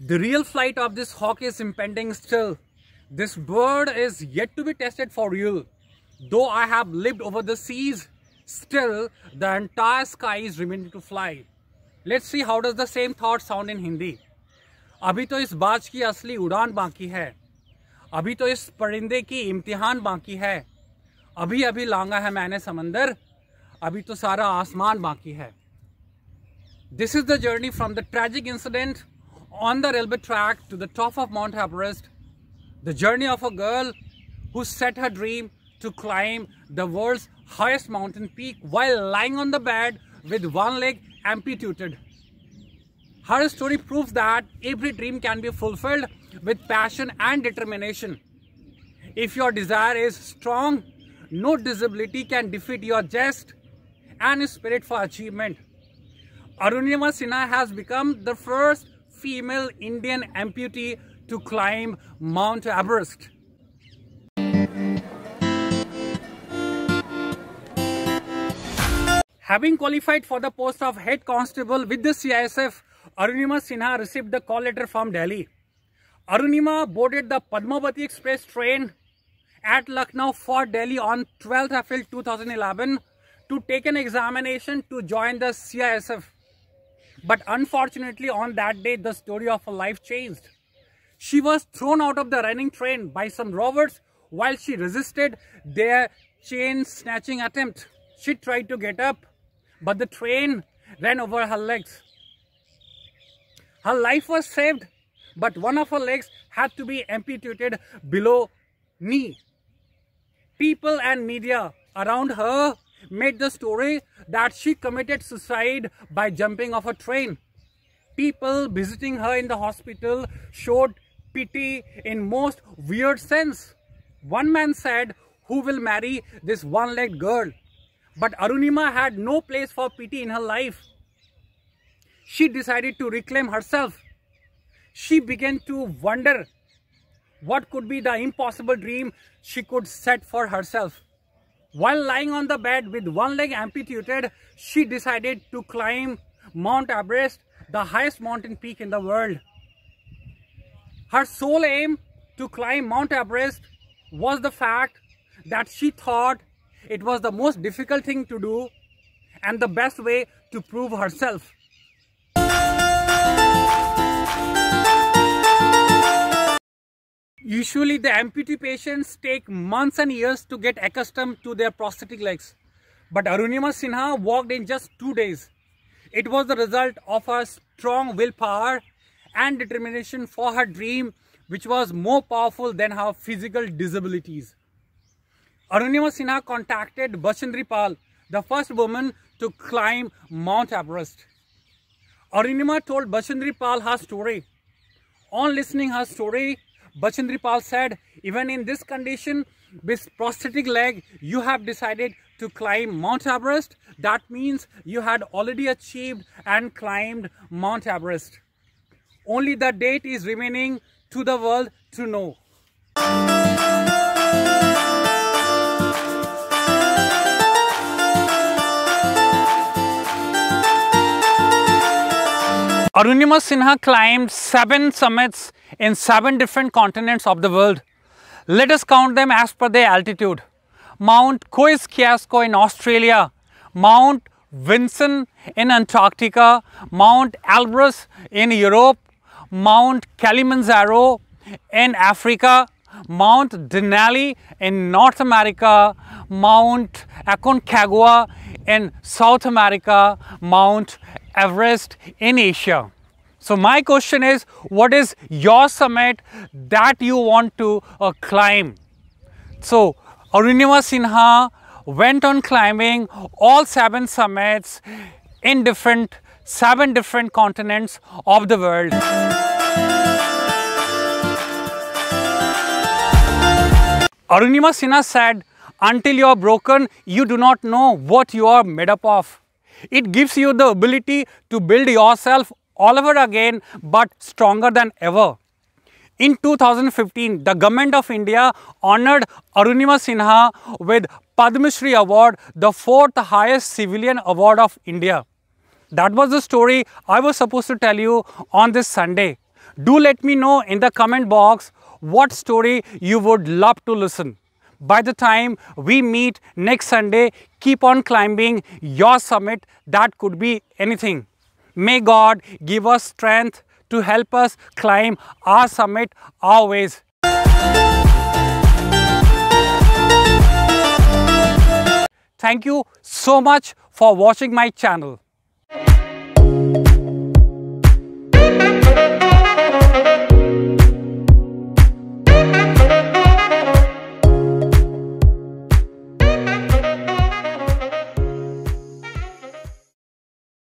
The real flight of this hawk is impending still. This bird is yet to be tested for real. Though I have lived over the seas, still the entire sky is remaining to fly. Let's see how does the same thought sound in Hindi. अभी तो इस बाज की असली उड़ान बाकी है अभी तो इस परिंदे की इम्तिहान बाकी है अभी अभी लांगा है मैंने समंदर अभी तो सारा आसमान बाकी है this is the journey from the tragic incident on the railway track to the top of Mount Everest, the journey of a girl who set her dream to climb the world's highest mountain peak while lying on the bed with one leg amputated. Her story proves that every dream can be fulfilled with passion and determination. If your desire is strong, no disability can defeat your zest and spirit for achievement. Arunima Sinha has become the first female Indian amputee to climb Mount Everest. Having qualified for the post of head constable with the CISF, Arunima Sinha received the call letter from Delhi. Arunima boarded the Padmavati Express train at Lucknow for Delhi on 12th April 2011 to take an examination to join the CISF. But unfortunately, on that day, the story of her life changed. She was thrown out of the running train by some robbers while she resisted their chain snatching attempt. She tried to get up, but the train ran over her legs. Her life was saved, but one of her legs had to be amputated below knee. People and media around her made the story that she committed suicide by jumping off a train. People visiting her in the hospital showed pity in most weird sense. One man said, who will marry this one-legged girl? But Arunima had no place for pity in her life. She decided to reclaim herself. She began to wonder what could be the impossible dream she could set for herself. While lying on the bed with one leg amputated, she decided to climb Mount Everest, the highest mountain peak in the world. Her sole aim to climb Mount Everest was the fact that she thought it was the most difficult thing to do and the best way to prove herself. Usually the amputee patients take months and years to get accustomed to their prosthetic legs. But Arunima Sinha walked in just two days. It was the result of her strong willpower and determination for her dream which was more powerful than her physical disabilities. Arunima Sinha contacted Bachandri Pal, the first woman to climb Mount Everest. Arunima told Bachandri Pal her story. On listening her story, Pal said, even in this condition, with prosthetic leg, you have decided to climb Mount Everest. That means you had already achieved and climbed Mount Everest. Only the date is remaining to the world to know. Arunima Sinha climbed seven summits in seven different continents of the world. Let us count them as per their altitude. Mount Koiskiasko in Australia, Mount Vinson in Antarctica, Mount Elbrus in Europe, Mount Kilimanjaro in Africa, Mount Denali in North America, Mount Aconcagua in South America, Mount Everest in Asia. So my question is, what is your summit that you want to uh, climb? So Arunima Sinha went on climbing all seven summits in different seven different continents of the world. Arunima Sinha said, until you are broken, you do not know what you are made up of. It gives you the ability to build yourself all over again but stronger than ever. In 2015, the Government of India honoured Arunima Sinha with Padma Shri Award, the fourth highest civilian award of India. That was the story I was supposed to tell you on this Sunday. Do let me know in the comment box what story you would love to listen. By the time we meet next Sunday, keep on climbing your summit. That could be anything. May God give us strength to help us climb our summit always. Thank you so much for watching my channel.